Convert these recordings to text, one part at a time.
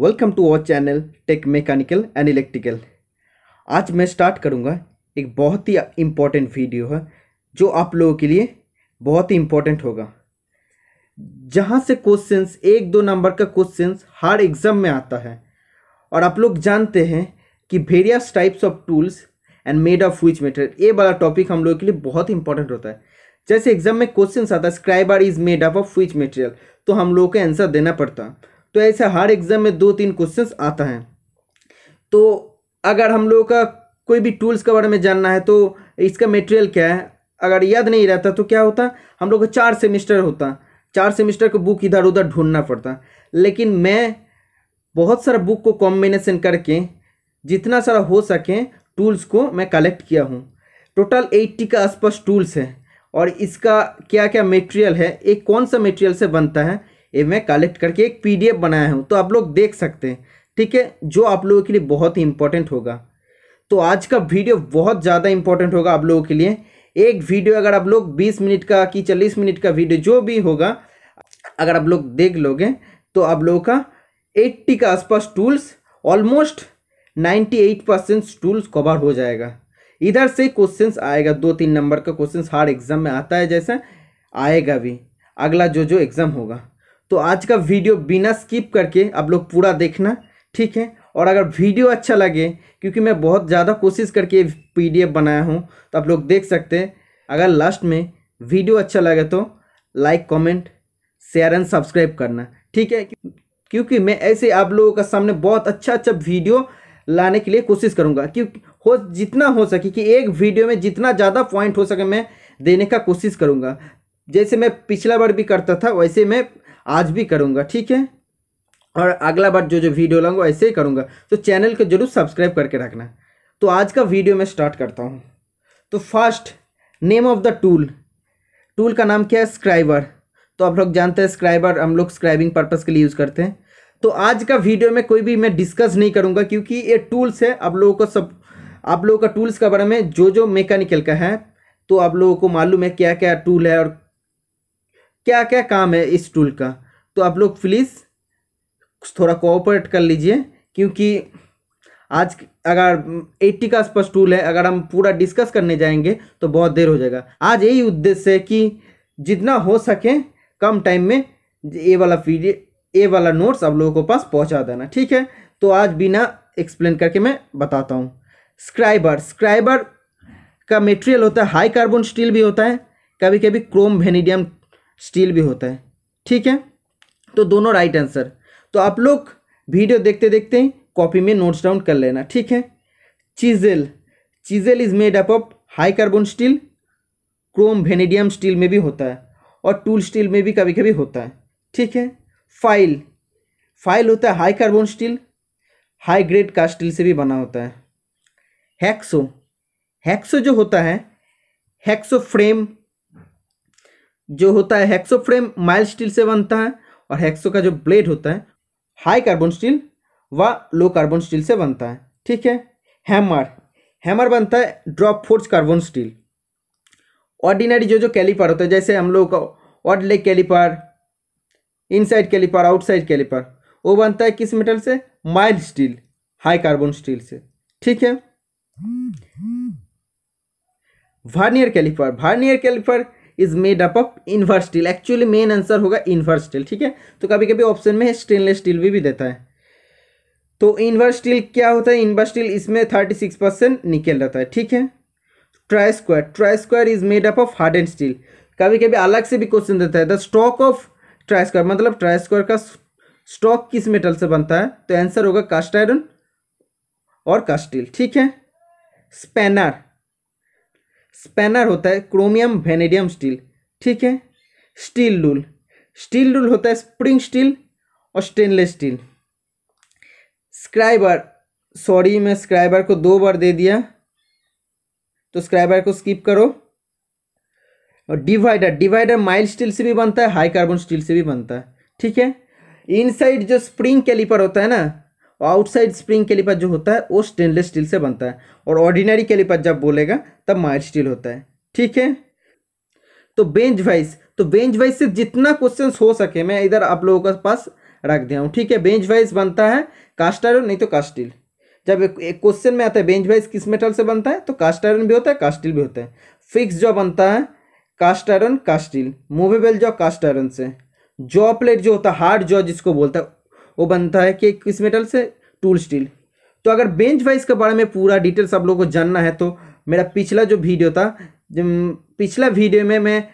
welcome to our channel tech mechanical and electrical आज मैं start करूंगा एक बहुत ही इम्पोर्टेंट वीडियो है जो आप लोगों के लिए बहुत ही इम्पोर्टेंट होगा जहां से क्वेश्चंस एक दो नंबर का क्वेश्चंस हर एग्ज़ाम में आता है और आप लोग जानते हैं कि various types of tools and made of which material ये वाला टॉपिक हम लोगों के लिए बहुत इंपॉर्टेंट होता है जैसे एग्जाम में क्वेश्चन आता है scriber is made up of which material तो हम लोगों को आंसर देना पड़ता है तो ऐसे हर एग्ज़ाम में दो तीन क्वेश्चन आता है तो अगर हम लोगों का कोई भी टूल्स के बारे में जानना है तो इसका मटेरियल क्या है अगर याद नहीं रहता तो क्या होता हम लोग का चार सेमिस्टर होता चार सेमिस्टर का बुक इधर उधर ढूंढना पड़ता लेकिन मैं बहुत सारा बुक को कॉम्बिनेशन करके जितना सारा हो सके टूल्स को मैं कलेक्ट किया हूँ टोटल एट्टी का आसपास टूल्स है और इसका क्या क्या मटेरियल है एक कौन सा मटेरियल से बनता है ये मैं कलेक्ट करके एक पीडीएफ बनाया हूँ तो आप लोग देख सकते हैं ठीक है जो आप लोगों के लिए बहुत ही इंपॉर्टेंट होगा तो आज का वीडियो बहुत ज़्यादा इंपॉर्टेंट होगा आप लोगों के लिए एक वीडियो अगर आप लोग बीस मिनट का कि चालीस मिनट का वीडियो जो भी होगा अगर आप लोग देख लोगे तो आप लोगों का एट्टी के आसपास tools almost ninety eight percent tools cover हो जाएगा इधर से क्वेश्चंस आएगा दो तीन नंबर का क्वेश्चंस हार्ड एग्ज़ाम में आता है जैसे आएगा भी अगला जो जो एग्ज़ाम होगा तो आज का वीडियो बिना स्किप करके आप लोग पूरा देखना ठीक है और अगर वीडियो अच्छा लगे क्योंकि मैं बहुत ज़्यादा कोशिश करके पी बनाया हूँ तो आप लोग देख सकते हैं अगर लास्ट में वीडियो अच्छा लगे तो like comment share and subscribe करना ठीक है क्योंकि मैं ऐसे आप लोगों का सामने बहुत अच्छा अच्छा वीडियो लाने के लिए कोशिश करूँगा क्योंकि हो जितना हो सके कि एक वीडियो में जितना ज़्यादा पॉइंट हो सके मैं देने का कोशिश करूँगा जैसे मैं पिछला बार भी करता था वैसे मैं आज भी करूँगा ठीक है और अगला बार जो जो वीडियो लाऊंगा ऐसे ही करूँगा तो चैनल को जरूर सब्सक्राइब करके रखना तो आज का वीडियो मैं स्टार्ट करता हूँ तो first name of the tool tool का नाम क्या है स्क्राइबर तो आप लोग जानते हैं स्क्राइबर हम लोग स्क्राइबिंग पर्पज़ के लिए यूज़ करते हैं तो आज का वीडियो में कोई भी मैं डिस्कस नहीं करूँगा क्योंकि ये टूल्स है आप लोगों को सब आप लोगों का टूल्स के बारे में जो जो मेकेनिकल का है तो आप लोगों को मालूम है क्या क्या टूल है और क्या क्या काम है इस टूल का तो आप लोग प्लीज़ थोड़ा कोऑपरेट कर लीजिए क्योंकि आज अगर एट्टी का आसपास टूल है अगर हम पूरा डिस्कस करने जाएंगे तो बहुत देर हो जाएगा आज यही उद्देश्य है कि जितना हो सके कम टाइम में ए वाला वीडियो ए वाला नोट्स आप लोगों के पास पहुंचा देना ठीक है तो आज बिना एक्सप्लेन करके मैं बताता हूँ स्क्राइबर स्क्राइबर का मेटेरियल होता है हाई कार्बन स्टील भी होता है कभी कभी क्रोम वेनेडियम स्टील भी होता है ठीक है तो दोनों राइट आंसर तो आप लोग वीडियो देखते देखते कॉपी में नोट्स डाउन कर लेना ठीक है chisel chisel is made up of high carbon steel chrome vanadium steel में भी होता है और टूल स्टील में भी कभी कभी होता है ठीक है फाइल फाइल होता है high carbon steel high grade का स्टील से भी बना होता है हैक्सो हैक्सो जो होता है हैक्सो फ्रेम जो होता है हेक्सो फ्रेम माइल्ड स्टील से बनता है और हेक्सो का जो ब्लेड होता है हाई कार्बन स्टील व लो कार्बन स्टील से बनता है ठीक है हैमर हैमर बनता है drop forged carbon steel ordinary जो जो कैलीपर होता है जैसे हम लोग का odd leg caliper inside caliper outside caliper वो बनता है किस मेटल से mild steel high carbon steel से ठीक है vernier caliper vernier caliper is made up of invar steel actually main answer होगा इन्वर्स स्टील ठीक है तो कभी कभी ऑप्शन में स्टेनलेस स्टील भी, भी देता है तो इन्वर्स स्टील क्या होता है इन्वर्स स्टील इसमें थर्टी सिक्स परसेंट निकल रहता है ठीक है try square try square is made up of hardened steel कभी कभी अलग से भी क्वेश्चन देता है the stock of try square मतलब ट्राई स्क्वायर का स्टॉक किस मेटल से बनता है तो आंसर होगा कास्ट आयरन और स्टील ठीक है स्पेनर स्पैनर होता है क्रोमियम वेनेडियम स्टील ठीक है स्टील रूल स्टील रूल होता है स्प्रिंग स्टील और स्टेनलेस स्टील स्क्राइबर सॉरी मैं स्क्राइबर को दो बार दे दिया तो स्क्राइबर को स्किप करो और डिवाइडर डिवाइडर माइल्ड स्टील से भी बनता है हाई कार्बन स्टील से भी बनता है ठीक है इनसाइड जो स्प्रिंग कैलिपर होता है ना आउटसाइड स्प्रिंग कैलिपर जो होता है वो स्टेनलेस स्टील से बनता है और ऑर्डिनरी कैलिपर जब बोलेगा तब मायर स्टील होता है ठीक है तो बेंच वाइज तो बेंच वाइज से जितना क्वेश्चन हो सके मैं इधर आप लोगों के पास रख दिया हूँ ठीक है बेंच वाइज बनता है कास्ट आयरन नहीं तो कास्टील जब एक क्वेश्चन में आता है बेंच वाइज किस मेटल से बनता है तो कास्ट आयरन भी होता है कास्टील भी होता है फिक्स जो बनता है cast iron cast steel movable jaw cast iron से जॉ प्लेट जो होता है हार्ड जॉ जिसको बोलता है वो बनता है कि किस मेटल से टूल स्टील तो अगर बेंच वाइज के बारे में पूरा डिटेल्स आप लोगों को जानना है तो मेरा पिछला जो वीडियो था पिछला वीडियो में मैं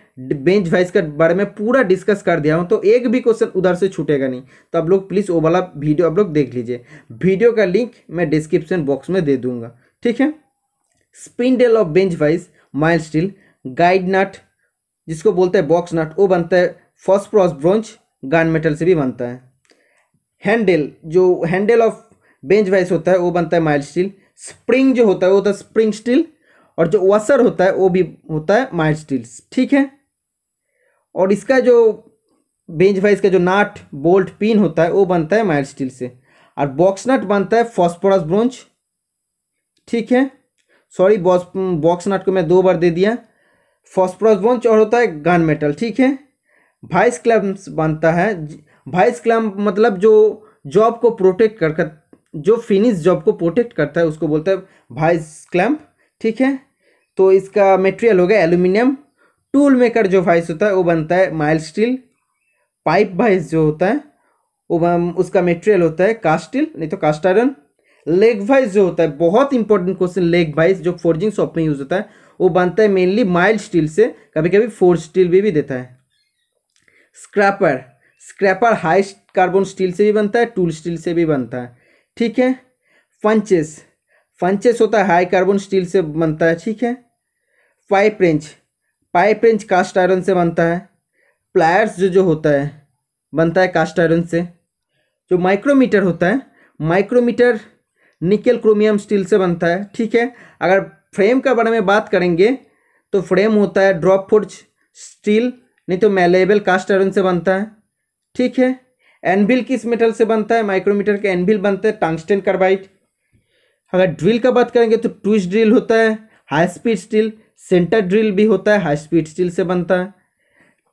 बेंच वाइज के बारे में पूरा डिस्कस कर दिया हूँ तो एक भी क्वेश्चन उधर से छूटेगा नहीं तो आप लोग प्लीज़ वो वाला वीडियो आप लोग देख लीजिए वीडियो का लिंक मैं डिस्क्रिप्शन बॉक्स में दे दूँगा ठीक है spindle of bench vise mild steel guide nut जिसको बोलते हैं बॉक्स नट वो बनता है प्रॉस ब्रॉन्च गन मेटल से भी बनता है हैंडल जो हैंडल ऑफ बेंच वाइस होता है वो बनता है माइल स्टील स्प्रिंग जो होता है वो होता है स्प्रिंग स्टील और जो वसर होता है वो भी होता है माइल स्टील ठीक है और इसका जो बेंच वाइज का जो नाट बोल्ट पिन होता है वो बनता है माइल स्टील से और बॉक्स नट बनता है फॉस्फोरस ब्रोंच ठीक है सॉरी बॉक्स नट को मैं दो बार दे दिया फॉस्फोरस ब्रोंच और होता है गन मेटल ठीक है वाइस क्लम्स बनता है वाइस क्लैम्प मतलब जो जॉब को प्रोटेक्ट कर जो फिनिश जॉब को प्रोटेक्ट करता है उसको बोलता है वाइस क्लैम्प ठीक है तो इसका मटेरियल हो गया एल्यूमिनियम टूल मेकर जो वाइस होता है वो बनता है माइल स्टील पाइप वाइस जो होता है वो उसका मटेरियल होता है कास्टिल नहीं तो आयरन लेग वाइस जो होता है बहुत इंपॉर्टेंट क्वेश्चन लेग वाइस जो फोर्जिंग शॉप में यूज होता है वो बनता है मेनली माइल्ड स्टील से कभी कभी फोर स्टील भी, भी देता है scraper scraper high carbon steel से भी बनता है टूल स्टील से भी बनता है ठीक है फंचेस फंचेस होता है हाई कार्बन स्टील से बनता है ठीक है pipe wrench pipe wrench cast iron से बनता है प्लायर्स जो जो होता है बनता है कास्ट आयरन से जो माइक्रोमीटर होता है माइक्रोमीटर निकेल क्रोमियम स्टील से बनता है ठीक है अगर फ्रेम के बारे में बात करेंगे तो फ्रेम होता है ड्रॉप फोर्च स्टील नहीं तो मेलेबल कास्ट आयरन से बनता है ठीक है एनबिल किस मेटल से बनता है माइक्रोमीटर के एनबिल बनता है टंगस्टेन कार्बाइड अगर ड्रिल का बात करेंगे तो ट्विस्ट ड्रिल होता है high speed steel centre drill भी होता है हाई स्पीड स्टील से बनता है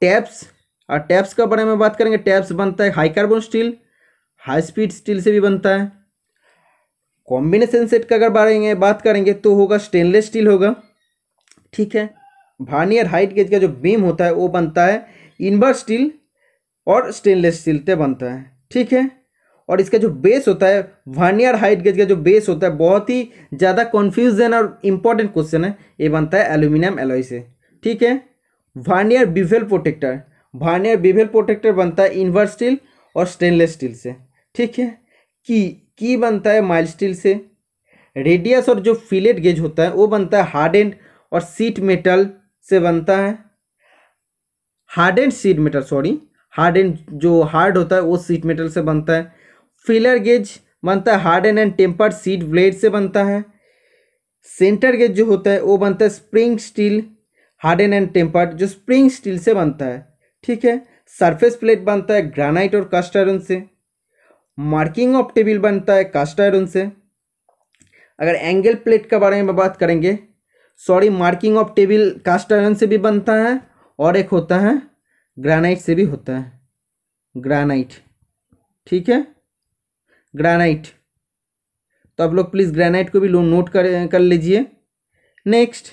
टैप्स और टैप्स के बारे में बात करेंगे टैप्स बनता है high carbon steel high speed steel से भी बनता है कॉम्बिनेशन सेट का अगर बारे में बात करेंगे तो होगा स्टेनलेस स्टील होगा ठीक है भार्नियर हाइट गेज का जो बीम होता है वो बनता है इनवर्स स्टील और स्टेनलेस स्टील से बनता है ठीक है और इसका जो बेस होता है वर्नियर हाइट गेज का जो बेस होता है बहुत ही ज़्यादा कन्फ्यूजन और इम्पॉर्टेंट क्वेश्चन है ये बनता है एल्यूमिनियम एलोई से ठीक है vernier bevel protractor vernier bevel protractor बनता है इन्वर स्टील और स्टेनलेस स्टील से ठीक है की की बनता है माइल स्टील से रेडियस और जो फिलेट गेज होता है वो बनता है हार्ड एंड और सीट मेटल से बनता है hardened sheet metal sorry hardened जो हार्ड होता है वो सीट मेटल से बनता है फिलर गेज बनता है hardened and tempered sheet blade से बनता है सेंटर गेज जो होता है वो बनता है spring steel hardened and tempered जो स्प्रिंग स्टील से बनता है ठीक है सरफेस प्लेट बनता है ग्रानाइट और कास्ट आयरन से मार्किंग ऑफ टेबल बनता है कास्ट आयरन से अगर एंगल प्लेट के बारे में बात करेंगे sorry marking off table cast iron से भी बनता है और एक होता है ग्रानाइट से भी होता है ग्रानाइट ठीक है ग्रानाइट तो आप लोग प्लीज़ ग्रेनाइट को भी नोट कर कर लीजिए नेक्स्ट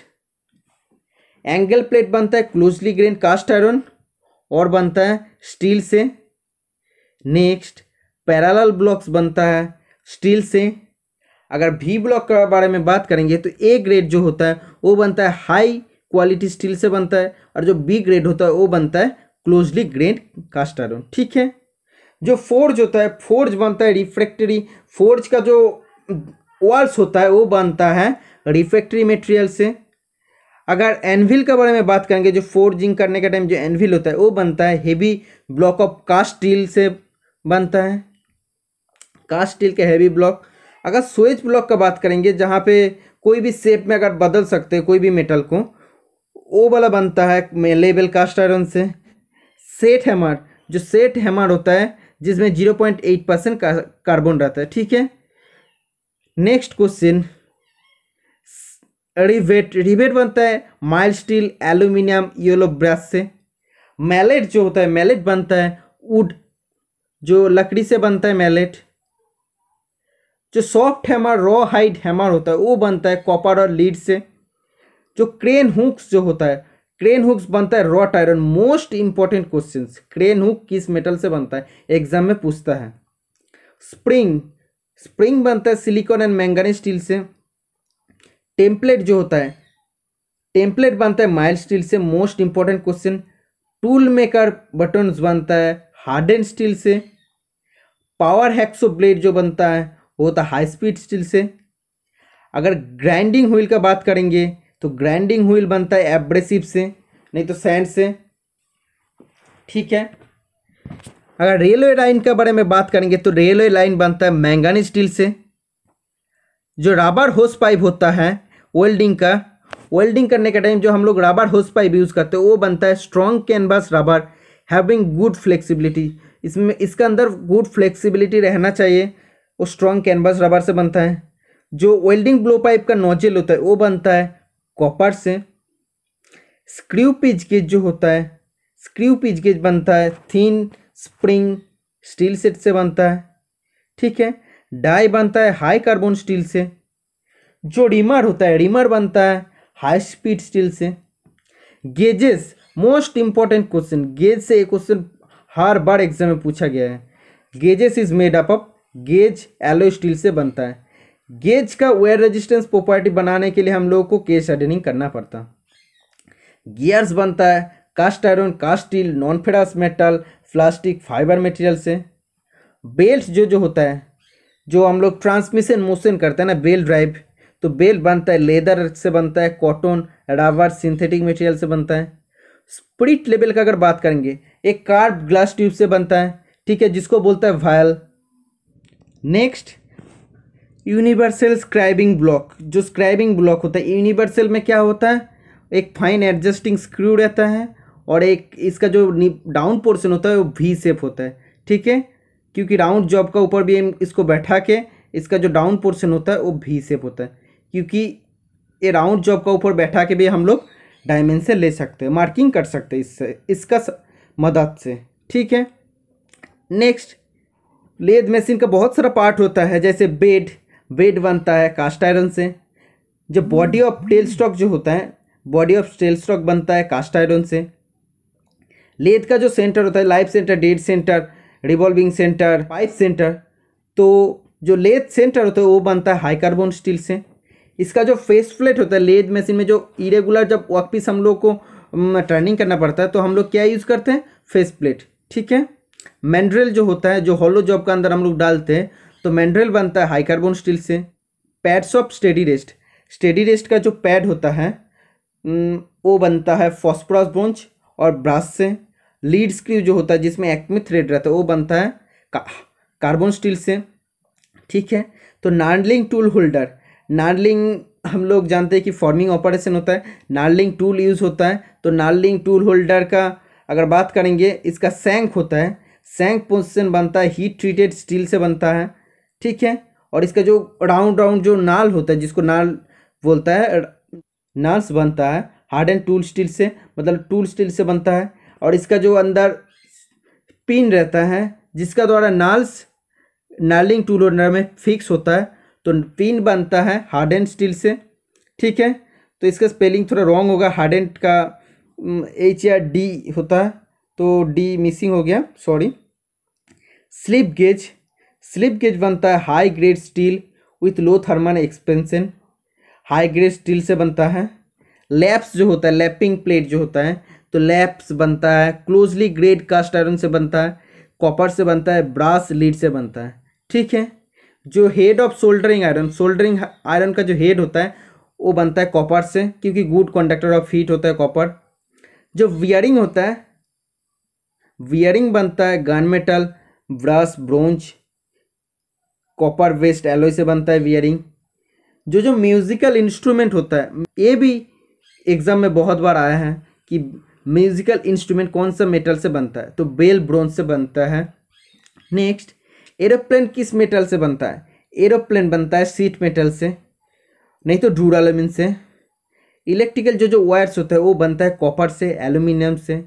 एंगल प्लेट बनता है क्लोजली ग्रेन कास्ट आयरन और बनता है स्टील से नेक्स्ट पैरालल ब्लॉक्स बनता है स्टील से अगर भी ब्लॉक के बारे में बात करेंगे तो ए ग्रेड जो होता है वो बनता है हाई क्वालिटी स्टील से बनता है और जो बी ग्रेड होता है वो बनता है क्लोजली ग्रेंड कास्ट आयरन ठीक है जो फोर्ज होता है फोर्ज बनता है रिफ्रैक्टरी फोर्ज का जो वॉल्स होता है वो बनता है रिफ्रैक्टरी मटेरियल से अगर एनविल के बारे में बात करेंगे जो फोर्जिंग करने का टाइम जो एनविल होता है वो बनता है heavy block of cast steel से बनता है कास्ट स्टील के हेवी ब्लॉक अगर स्वेज ब्लॉक का बात करेंगे जहाँ पे कोई भी शेप में अगर बदल सकते हैं कोई भी मेटल को वो वाला बनता है लेबल कास्ट आयरन से सेट हैमर जो सेट हैमर होता है जिसमें zero point eight percent carbon रहता है ठीक है नेक्स्ट क्वेश्चन रिवेट रिवेट बनता है mild steel aluminium yellow brass से मैलेट जो होता है मैलेट बनता है वुड जो लकड़ी से बनता है मैलेट जो soft hammer rawhide hammer होता है वो बनता है कॉपर और लीड से जो क्रेन हुक्स जो होता है क्रेन हुक्स बनता है wrought iron most important question crane hook किस मेटल से बनता है एग्जाम में पूछता है स्प्रिंग स्प्रिंग बनता है सिलिकॉन एंड मैंगनी स्टील से टेम्पलेट जो होता है टेम्पलेट बनता है माइल्ड स्टील से most important question tool maker button बनता है हार्ड एंड स्टील से पावर हैक्सो ब्लेड जो बनता है वो होता है हाई स्पीड स्टील से अगर ग्राइंडिंग व्हील का बात करेंगे तो ग्राइंडिंग व्हील बनता है एब्रेसिव से नहीं तो सैंड से ठीक है अगर रेलवे लाइन के बारे में बात करेंगे तो रेलवे लाइन बनता है मैंगानी स्टील से जो रबर होस पाइप होता है वेल्डिंग का वेल्डिंग करने के टाइम जो हम लोग राबर होस पाइप यूज़ करते हैं वो बनता है strong canvas rubber having good flexibility इसमें इसका अंदर गुड फ्लेक्सिबिलिटी रहना चाहिए वो स्ट्रॉन्ग कैनवास रबर से बनता है जो वेल्डिंग ब्लो पाइप का नोजल होता है वो बनता है कॉपर से स्क्रू पिच गेज जो होता है स्क्रू पिच गेज बनता है थीन स्प्रिंग स्टील सेट से बनता है ठीक है डाई बनता है हाई कार्बन स्टील से जो रिमर होता है रिमर बनता है हाई स्पीड स्टील से gauges most important question gauge से एक क्वेश्चन हर बार एग्जाम में पूछा गया है gauges is made up of gauge alloy steel से बनता है गेज का वेयर रेजिस्टेंस प्रॉपर्टी बनाने के लिए हम लोगों को केस हार्डनिंग करना पड़ता गियर्स बनता है cast iron cast steel non ferrous metal plastic fibre material से बेल्ट जो जो होता है जो हम लोग ट्रांसमिशन मोशन करते हैं ना बेल ड्राइव तो बेल बनता है लेदर से बनता है कॉटन रबर सिंथेटिक मटेरियल से बनता है स्प्रिट लेवल का अगर बात करेंगे एक कार्ब ग्लास ट्यूब से बनता है ठीक है जिसको बोलता है वायल नेक्स्ट यूनिवर्सल स्क्राइबिंग ब्लॉक जो स्क्राइबिंग ब्लॉक होता है यूनिवर्सल में क्या होता है एक फाइन एडजस्टिंग स्क्रू रहता है और एक इसका जो डाउन पोर्शन होता है वो वी सेप होता है ठीक है क्योंकि राउंड जॉब का ऊपर भी इसको बैठा के इसका जो डाउन पोर्शन होता है वो वी सेप होता है क्योंकि ये राउंड जॉब का ऊपर बैठा के भी हम लोग डायमेंशन ले सकते हैं मार्किंग कर सकते हैं इससे इसका मदद से ठीक है नेक्स्ट लेद मशीन का बहुत सारा पार्ट होता है जैसे बेड वेट बनता है कास्ट आयरन से जो बॉडी ऑफ टेल स्टॉक जो होता है बॉडी ऑफ टेल स्टॉक बनता है कास्ट आयरन से लेथ का जो सेंटर होता है live centre dead centre revolving centre pipe centre तो जो लेथ सेंटर होता है वो बनता है हाई कार्बन स्टील से इसका जो फेस प्लेट होता है लेथ मशीन में जो इरेगुलर जब वर्कपीस हम लोग को टर्निंग करना पड़ता है तो हम लोग क्या यूज़ करते हैं फेस प्लेट ठीक है मैंड्रेल जो होता है जो हॉलो जॉब का अंदर हम लोग डालते हैं तो मैंड्रेल बनता है हाई कार्बन स्टील से pads of steady rest steady rest का जो पैड होता है वो बनता है फॉस्फोरस ब्रोंच और ब्रास से लीड स्क्रू जो होता है जिसमें एक्मी थ्रेड रहता है वो बनता है कार्बन स्टील से ठीक है तो नार्डलिंग टूल होल्डर नार्डलिंग हम लोग जानते हैं कि फॉर्मिंग ऑपरेशन होता है नार्डलिंग टूल यूज़ होता है तो नार्डलिंग टूल होल्डर का अगर बात करेंगे इसका सैंक होता है सैंक पोजिशन बनता है हीट ट्रीटेड स्टील से बनता है ठीक है और इसका जो राउंड राउंड जो नाल होता है जिसको नाल बोलता है नाल्स बनता है हार्ड एंड टूल स्टील से मतलब टूल स्टील से बनता है और इसका जो अंदर पिन रहता है जिसका द्वारा नाल्स नालिंग टूल और नर में फिक्स होता है तो पिन बनता है हार्ड एंड स्टील से ठीक है तो इसका स्पेलिंग थोड़ा रॉन्ग होगा हार्ड एंड का एच या डी होता है तो डी मिसिंग हो गया sorry slip gauge slip gauge बनता है high grade steel with low thermal expansion high grade steel से बनता है लैप्स जो होता है लैपिंग प्लेट जो होता है तो लैप्स बनता है क्लोजली ग्रेड कास्ट आयरन से बनता है कॉपर से बनता है ब्रास लीड से बनता है ठीक है जो head of soldering iron soldering iron का जो हेड होता है वो बनता है कॉपर से क्योंकि गुड कॉन्डक्टर ऑफ हीट होता है कॉपर जो वियरिंग होता है वियरिंग बनता है gun metal brass bronze copper वेस्ट एलोई से बनता है वियरिंग जो जो म्यूज़िकल इंस्ट्रूमेंट होता है ये भी एग्ज़ाम में बहुत बार आया है कि म्यूज़िकल इंस्ट्रूमेंट कौन सा मेटल से बनता है तो बेल ब्रॉन्ज से बनता है नेक्स्ट एरोप्लेन किस मेटल से बनता है एरोप्लेन बनता है सीट मेटल से नहीं तो डूरालमिन से इलेक्ट्रिकल जो जो वायर्स होता है वो बनता है कॉपर से एलुमिनियम से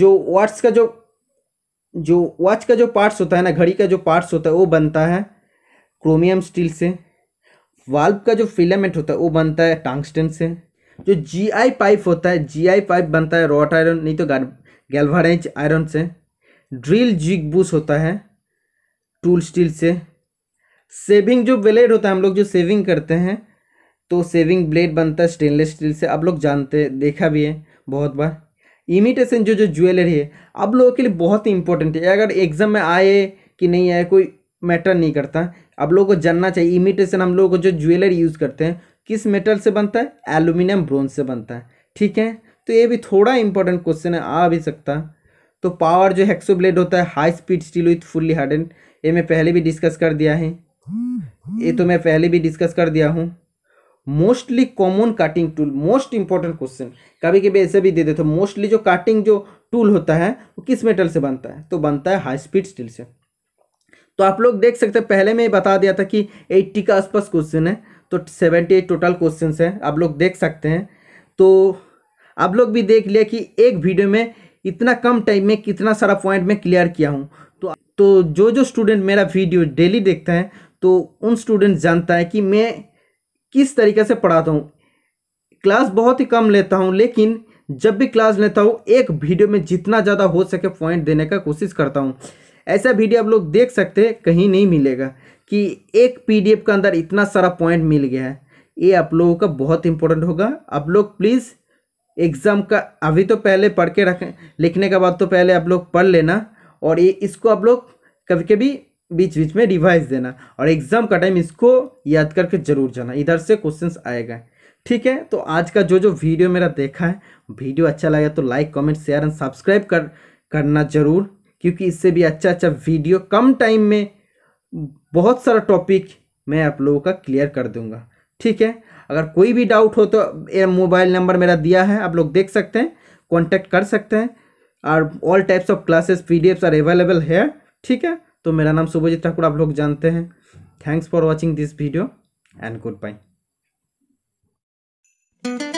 जो वाट्स का जो जो वॉच का जो पार्ट्स होता है ना घड़ी का जो पार्ट्स होता है वो बनता है क्रोमियम स्टील से वाल्व का जो फिलामेंट होता है वो बनता है टांगस्टन से जो जीआई पाइप होता है जीआई पाइप बनता है रॉट आयरन नहीं तो गैल्वानाइज आयरन से ड्रिल जिग बूस होता है टूल स्टील से सेविंग जो ब्लेड होता है हम लोग जो सेविंग करते हैं तो सेविंग ब्लेड बनता है स्टेनलेस स्टील से आप लोग जानते देखा भी है बहुत बार इमिटेशन जो जो ज्वेलरी है आप लोगों के लिए बहुत ही इंपॉर्टेंट है अगर एग्जाम में आए कि नहीं आए कोई मैटर नहीं करता आप लोगों को जानना चाहिए इमिटेशन हम लोगों को जो ज्वेलरी यूज़ करते हैं किस मेटल से बनता है एल्यूमिनियम ब्रोन्ज से बनता है ठीक है तो ये भी थोड़ा इंपॉर्टेंट क्वेश्चन है आ भी सकता तो पावर जो हैक्सो ब्लेड होता है high speed steel with fully hardened ये मैं पहले भी डिस्कस कर दिया है ये तो मैं पहले भी डिस्कस कर दिया हूँ mostly common cutting tool most important question कभी कभी ऐसे भी दे देते मोस्टली जो काटिंग जो टूल होता है वो किस मेटल से बनता है तो बनता है हाई स्पीड स्टील से तो आप लोग देख सकते हैं पहले मैं बता दिया था कि एट्टी का आसपास क्वेश्चन है तो सेवेंटी एट टोटल क्वेश्चन है आप लोग देख सकते हैं तो आप लोग भी देख लिया कि एक वीडियो में इतना कम टाइम में कितना सारा पॉइंट में क्लियर किया हूँ तो तो जो जो स्टूडेंट मेरा वीडियो डेली देखता है तो उन स्टूडेंट जानता है कि मैं किस तरीके से पढ़ाता हूँ क्लास बहुत ही कम लेता हूँ लेकिन जब भी क्लास लेता हूँ एक वीडियो में जितना ज़्यादा हो सके पॉइंट देने का कोशिश करता हूँ ऐसा वीडियो आप लोग देख सकते हैं कहीं नहीं मिलेगा कि एक पीडीएफ के अंदर इतना सारा पॉइंट मिल गया है ये आप लोगों का बहुत इंपॉर्टेंट होगा आप लोग प्लीज़ एग्ज़ाम का अभी तो पहले पढ़ के रखें लिखने के बाद तो पहले आप लोग पढ़ लेना और ये इसको आप लोग कभी कभी बीच बीच में रिवाइज देना और एग्जाम का टाइम इसको याद करके जरूर जाना इधर से क्वेश्चंस आएगा ठीक है तो आज का जो जो वीडियो मेरा देखा है वीडियो अच्छा लगा तो like comment share and subscribe कर करना जरूर क्योंकि इससे भी अच्छा अच्छा वीडियो कम टाइम में बहुत सारा टॉपिक मैं आप लोगों का क्लियर कर दूंगा ठीक है अगर कोई भी डाउट हो तो मोबाइल नंबर मेरा दिया है आप लोग देख सकते हैं कॉन्टैक्ट कर सकते हैं और all types of classes P D Fs are available है ठीक है तो मेरा नाम शुभजीत ठाकुर आप लोग जानते हैं thanks for watching this video and good bye